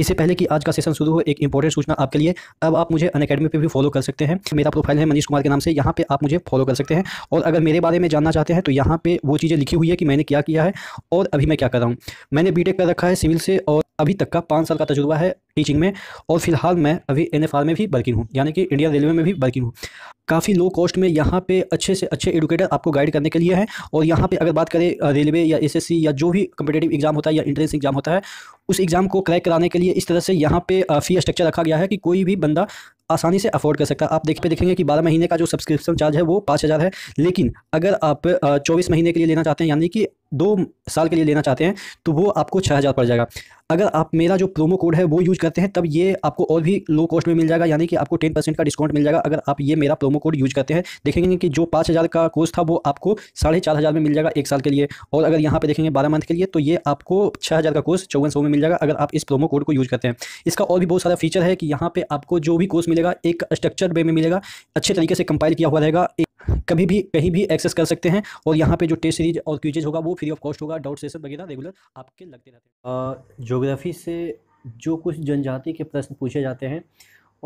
इससे पहले कि आज का सेशन शुरू हो एक इंपॉर्टेंट सूचना आपके लिए अब आप मुझे अन अकेडमी पर भी फॉलो कर सकते हैं मेरा प्रोफाइल है मनीष कुमार के नाम से यहाँ पर आप मुझे फॉलो कर सकते हैं और अगर मेरे बारे में जानना चाहते हैं तो यहाँ पर वो चीज़ें लिखी हुई है कि मैंने क्या किया है और अभी मैं क्या कर रहा हूँ मैंने बी कर रखा है सिविल से और अभी तक का पाँच साल का तजुर्बा है टीचिंग में और फिलहाल मैं अभी एन में भी वर्किंग हूँ यानी कि इंडिया रेलवे में भी वर्किंग हूँ काफ़ी लो कॉस्ट में यहाँ पे अच्छे से अच्छे एडुकेटर आपको गाइड करने के लिए हैं और यहाँ पे अगर बात करें रेलवे या एसएससी या जो भी कम्पिटेटिव एग्जाम होता है या इंट्रेंस एग्जाम होता है उस एग्ज़ाम को क्रैक कराने के लिए इस तरह से यहाँ पे फ़ी स्ट्रक्चर रखा गया है कि कोई भी बंदा आसानी से अफोर्ड कर सकता है आप देख पे देखेंगे कि बारह महीने का जो सब्सक्रिप्शन चार्ज है वो पाँच हज़ार है लेकिन अगर आप चौबीस महीने के लिए लेना चाहते हैं यानी कि दो साल के लिए लेना चाहते हैं तो वो आपको छः हज़ार पड़ जाएगा अगर आप मेरा जो प्रोमो कोड है वो यूज़ करते हैं तब ये आपको और भी लो कॉस्ट में मिल जाएगा यानी कि आपको टेन परसेंट का डिस्काउंट मिल जाएगा अगर आप ये मेरा प्रोमो कोड यूज़ करते हैं देखेंगे कि जो पाँच हज़ार का कोर्स था वो आपको साढ़े चार हज़ार में मिल जाएगा एक साल के लिए और अगर यहाँ पे देखेंगे बारह मंथ के लिए तो ये आपको छः हज़ार का कोर्स चौवन सौ में मिल जाएगा अगर आप इस प्रोमो कोड को यूज़ करते हैं इसका और भी बहुत सारा फीचर है कि यहाँ पर आपको जो भी कोर्स मिलेगा एक स्ट्रक्चर वे में मिलेगा अच्छे तरीके से कंपाइल किया हुआ रहेगा कभी भी कहीं भी एक्सेस कर सकते हैं और यहाँ पे जो टेस्ट सीरीज और क्यूजेज होगा वो फ्री ऑफ कॉस्ट होगा डाउट सेशन वगैरह रेगुलर आपके लगते रहते हैं जोग्राफ़ी से जो कुछ जनजाति के प्रश्न पूछे जाते हैं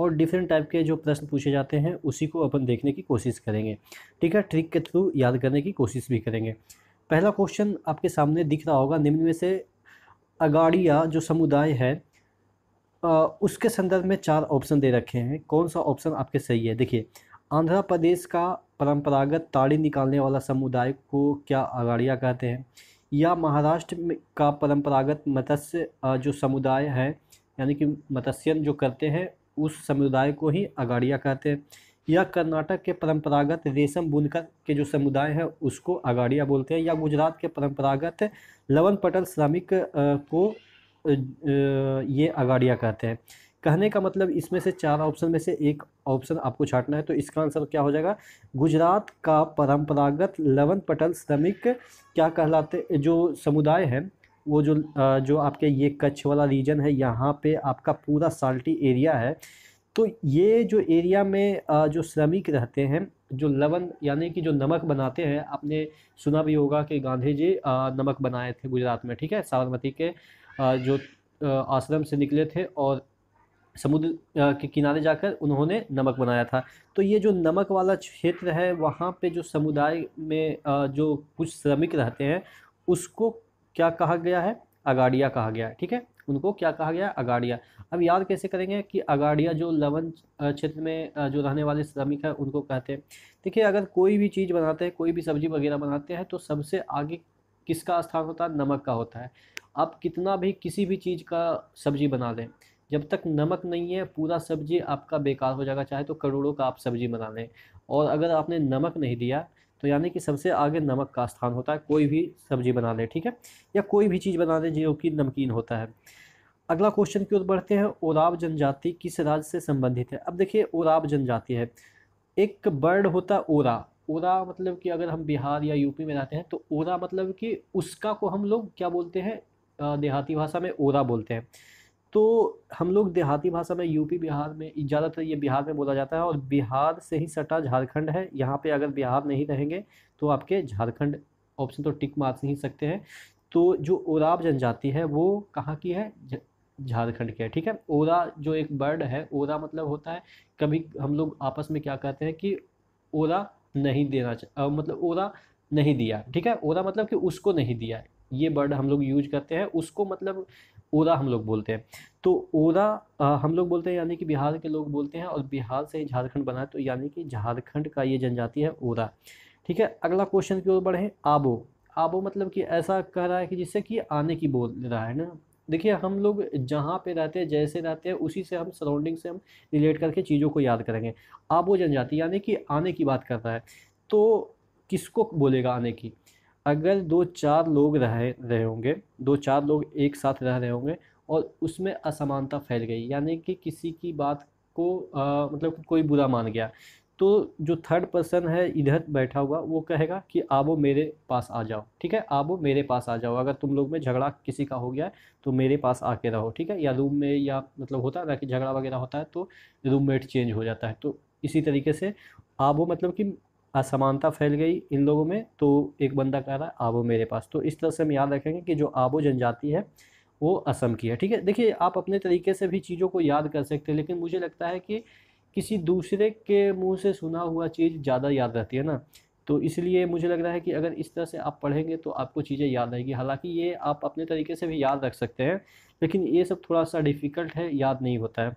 और डिफरेंट टाइप के जो प्रश्न पूछे जाते हैं उसी को अपन देखने की कोशिश करेंगे ठीक है ट्रिक के थ्रू याद करने की कोशिश भी करेंगे पहला क्वेश्चन आपके सामने दिख रहा होगा निम्न में से अगाड़िया जो समुदाय है उसके संदर्भ में चार ऑप्शन दे रखे हैं कौन सा ऑप्शन आपके सही है देखिए आंध्र प्रदेश का परंपरागत ताड़ी निकालने वाला समुदाय को क्या अगाड़िया कहते हैं या महाराष्ट्र का परंपरागत मत्स्य जो समुदाय है यानी कि मत्स्यन जो करते हैं उस समुदाय को ही अगाड़िया कहते हैं या कर्नाटक के परंपरागत रेशम बुनकर के जो समुदाय है उसको अगाड़िया बोलते हैं या गुजरात के परंपरागत लवन पटल श्रमिक को ये अगाड़िया कहते हैं कहने का मतलब इसमें से चार ऑप्शन में से एक ऑप्शन आपको छाटना है तो इसका आंसर क्या हो जाएगा गुजरात का परंपरागत लवन पटल श्रमिक क्या कहलाते जो समुदाय है वो जो जो आपके ये कच्छ वाला रीजन है यहाँ पे आपका पूरा साल्टी एरिया है तो ये जो एरिया में जो श्रमिक रहते हैं जो लवन यानी कि जो नमक बनाते हैं आपने सुना भी होगा कि गांधी जी नमक बनाए थे गुजरात में ठीक है साबरमती के जो आश्रम से निकले थे और समुद्र के किनारे जाकर उन्होंने नमक बनाया था तो ये जो नमक वाला क्षेत्र है वहाँ पे जो समुदाय में जो कुछ श्रमिक रहते हैं उसको क्या कहा गया है अगाड़िया कहा गया है ठीक है उनको क्या कहा गया अगाड़िया अब याद कैसे करेंगे कि अगाड़िया जो लवन क्षेत्र में जो रहने वाले श्रमिक हैं उनको कहते हैं देखिए अगर कोई भी चीज़ बनाते हैं कोई भी सब्जी वगैरह बनाते हैं तो सबसे आगे किसका स्थान होता है नमक का होता है आप कितना भी किसी भी चीज़ का सब्जी बना लें जब तक नमक नहीं है पूरा सब्जी आपका बेकार हो जाएगा चाहे तो करोड़ों का आप सब्जी बना लें और अगर आपने नमक नहीं दिया तो यानी कि सबसे आगे नमक का स्थान होता है कोई भी सब्जी बना लें ठीक है या कोई भी चीज़ बना लें जो कि नमकीन होता है अगला क्वेश्चन की ओर बढ़ते हैं ओराव जनजाति किस राज्य से संबंधित है अब देखिए ओराव जनजाति है एक बर्ड होता है ओरा ओरा मतलब कि अगर हम बिहार या यूपी में रहते हैं तो ओरा मतलब कि उसका को हम लोग क्या बोलते हैं देहाती भाषा में ओरा बोलते हैं तो हम लोग देहाती भाषा में यूपी बिहार में ज़्यादातर ये बिहार में बोला जाता है और बिहार से ही सटा झारखंड है यहाँ पे अगर बिहार नहीं रहेंगे तो आपके झारखंड ऑप्शन तो टिक मार नहीं सकते हैं तो जो ओराब जनजाति है वो कहाँ की है झारखंड के है ठीक है ओरा जो एक बर्ड है ओरा मतलब होता है कभी हम लोग आपस में क्या कहते हैं कि ओरा नहीं देना मतलब ओरा नहीं दिया ठीक है ओरा मतलब कि उसको नहीं दिया ये वर्ड हम लोग यूज करते हैं उसको मतलब ओदा हम लोग बोलते हैं तो ओदा हम लोग बोलते हैं यानी कि बिहार के लोग बोलते हैं और बिहार से झारखंड बना तो यानी कि झारखंड का ये जनजाति है ओदा ठीक है अगला क्वेश्चन की ओर बढ़े आबो आबो मतलब कि ऐसा कह रहा है कि जिससे कि आने की बोल रहा है ना देखिए हम लोग जहाँ पे रहते हैं जैसे रहते हैं उसी से हम सराउंडिंग से हम रिलेट करके चीज़ों को याद करेंगे आबो जनजाति यानी कि आने की बात कर रहा है तो किसको बोलेगा आने की अगर दो चार लोग रह रहे होंगे दो चार लोग एक साथ रह रहे होंगे और उसमें असमानता फैल गई यानी कि किसी की बात को आ, मतलब कोई बुरा मान गया तो जो थर्ड पर्सन है इधर बैठा हुआ वो कहेगा कि आवो मेरे पास आ जाओ ठीक है आबो मेरे पास आ जाओ अगर तुम लोग में झगड़ा किसी का हो गया है तो मेरे पास आके रहो ठीक है या रूम में या मतलब होता है ना कि झगड़ा वगैरह होता है तो रूममेट चेंज हो जाता है तो इसी तरीके से आबो मतलब कि असमानता फैल गई इन लोगों में तो एक बंदा कह रहा है आबो मेरे पास तो इस तरह से हम याद रखेंगे कि जो आबो जनजाति है वो असम की है ठीक है देखिए आप अपने तरीके से भी चीज़ों को याद कर सकते हैं लेकिन मुझे लगता है कि किसी दूसरे के मुंह से सुना हुआ चीज़ ज़्यादा याद रहती है ना तो इसलिए मुझे लग रहा है कि अगर इस तरह से आप पढ़ेंगे तो आपको चीज़ें याद आएगी हालांकि ये आप अपने तरीके से भी याद रख सकते हैं लेकिन ये सब थोड़ा सा डिफ़िकल्ट है याद नहीं होता है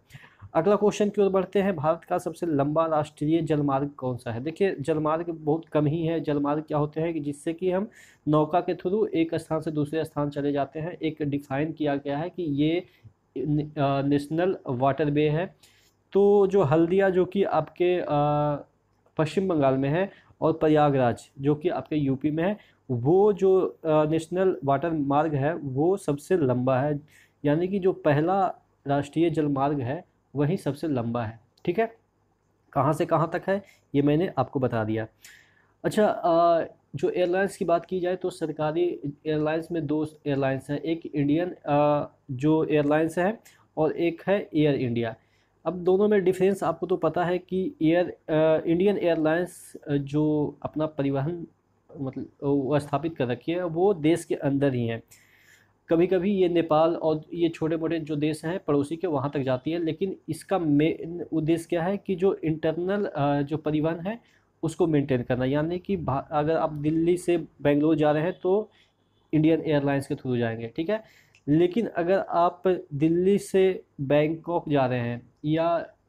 अगला क्वेश्चन की ओर बढ़ते हैं भारत का सबसे लंबा राष्ट्रीय जलमार्ग कौन सा है देखिए जलमार्ग बहुत कम ही है जलमार्ग क्या होते हैं कि जिससे कि हम नौका के थ्रू एक स्थान से दूसरे स्थान चले जाते हैं एक डिफाइन किया गया है कि ये नेशनल वाटर वे है तो जो हल्दिया जो कि आपके पश्चिम बंगाल में है और प्रयागराज जो कि आपके यूपी में है वो जो नेशनल वाटर मार्ग है वो सबसे लंबा है यानी कि जो पहला राष्ट्रीय जलमार्ग है वही सबसे लंबा है ठीक है कहाँ से कहाँ तक है ये मैंने आपको बता दिया अच्छा आ, जो एयरलाइंस की बात की जाए तो सरकारी एयरलाइंस में दो एयरलाइंस हैं एक इंडियन आ, जो एयरलाइंस है और एक है एयर इंडिया अब दोनों में डिफरेंस आपको तो पता है कि एयर इंडियन एयरलाइंस जो अपना परिवहन मतलब स्थापित कर रखी है वो देश के अंदर ही हैं कभी कभी ये नेपाल और ये छोटे मोटे जो देश हैं पड़ोसी के वहाँ तक जाती है लेकिन इसका मेन उद्देश्य क्या है कि जो इंटरनल जो परिवहन है उसको मेंटेन करना यानी कि अगर आप दिल्ली से बेंगलोर जा रहे हैं तो इंडियन एयरलाइंस के थ्रू जाएंगे ठीक है लेकिन अगर आप दिल्ली से बैंकॉक जा रहे हैं या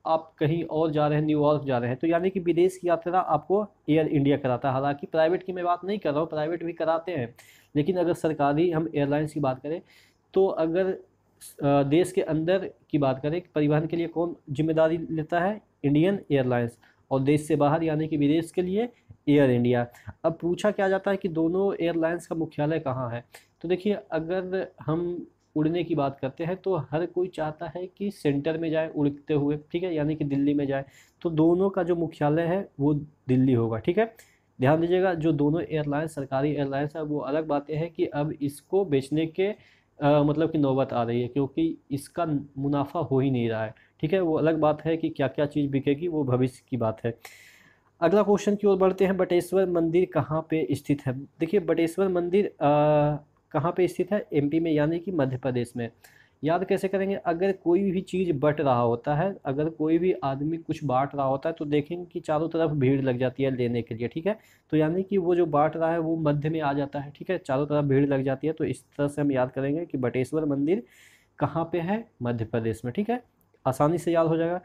आप कहीं और जा रहे हैं न्यूयॉर्क जा रहे हैं तो यानी कि विदेश की यात्रा आपको एयर इंडिया कराता है हालांकि प्राइवेट की मैं बात नहीं कर रहा हूँ प्राइवेट भी कराते हैं लेकिन अगर सरकारी हम एयरलाइंस की बात करें तो अगर देश के अंदर की बात करें परिवहन के लिए कौन जिम्मेदारी लेता है इंडियन एयरलाइंस और देश से बाहर यानी कि विदेश के लिए एयर इंडिया अब पूछा क्या जाता है कि दोनों एयरलाइंस का मुख्यालय कहाँ है तो देखिए अगर हम उड़ने की बात करते हैं तो हर कोई चाहता है कि सेंटर में जाए उड़ते हुए ठीक है यानी कि दिल्ली में जाए तो दोनों का जो मुख्यालय है वो दिल्ली होगा ठीक है ध्यान दीजिएगा जो दोनों एयरलाइंस सरकारी एयरलाइंस है वो अलग बातें हैं कि अब इसको बेचने के आ, मतलब कि नौबत आ रही है क्योंकि इसका मुनाफा हो ही नहीं रहा है ठीक है वो अलग बात है कि क्या क्या चीज़ बिकेगी वो भविष्य की बात है अगला क्वेश्चन की ओर बढ़ते हैं बटेश्वर मंदिर कहाँ पे स्थित है देखिए बटेश्वर मंदिर कहाँ पे स्थित है एमपी में यानी कि मध्य प्रदेश में याद कैसे करेंगे अगर कोई भी चीज़ बट रहा होता है अगर कोई भी आदमी कुछ बांट रहा होता है तो देखेंगे कि चारों तरफ भीड़ लग जाती है लेने के लिए ठीक है तो यानी कि वो जो बांट रहा है वो मध्य में आ जाता है ठीक है चारों तरफ भीड़ लग जाती है तो इस तरह से हम याद करेंगे कि बटेश्वर मंदिर कहाँ पर है मध्य प्रदेश में ठीक है आसानी से याद हो जाएगा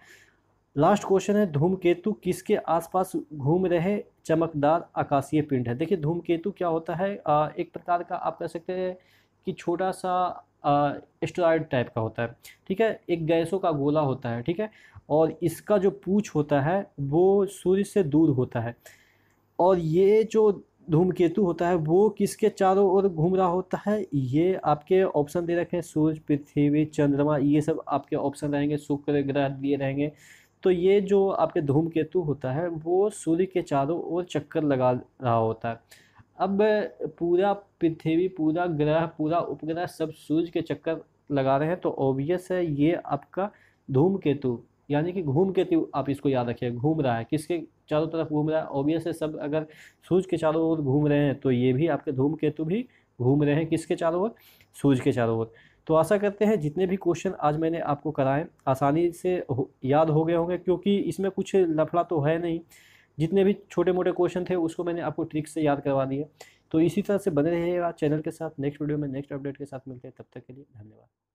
लास्ट क्वेश्चन है धूमकेतु किसके आसपास घूम रहे चमकदार आकाशीय पिंड है देखिए धूमकेतु क्या होता है एक प्रकार का आप कह सकते हैं कि छोटा सा स्टोराइड टाइप का होता है ठीक है एक गैसों का गोला होता है ठीक है और इसका जो पूछ होता है वो सूर्य से दूर होता है और ये जो धूमकेतु होता है वो किसके चारों ओर घूम रहा होता है ये आपके ऑप्शन दे रखे हैं सूर्य पृथ्वी चंद्रमा ये सब आपके ऑप्शन रहेंगे शुक्र ग्रह दिए रहेंगे तो ये जो आपके धूमकेतु होता है वो सूर्य के चारों ओर चक्कर लगा रहा होता है अब पूरा पृथ्वी पूरा ग्रह पूरा उपग्रह सब सूर्य के चक्कर लगा रहे हैं तो ओबियस है ये आपका धूम केतु यानी कि घूम केतु आप इसको याद रखिए घूम रहा है किसके चारों तरफ घूम रहा है ओबियस है सब अगर सूर्य के चारों ओर घूम रहे हैं तो ये भी आपके धूम केतु भी घूम रहे हैं किसके चारों ओर सूर्य के चारों ओर तो आशा करते हैं जितने भी क्वेश्चन आज मैंने आपको कराएं आसानी से याद हो गए होंगे क्योंकि इसमें कुछ लफड़ा तो है नहीं जितने भी छोटे मोटे क्वेश्चन थे उसको मैंने आपको ट्रिक से याद करवा दिया तो इसी तरह से बने रहिएगा चैनल के साथ नेक्स्ट वीडियो में नेक्स्ट अपडेट के साथ मिलते हैं तब तक के लिए धन्यवाद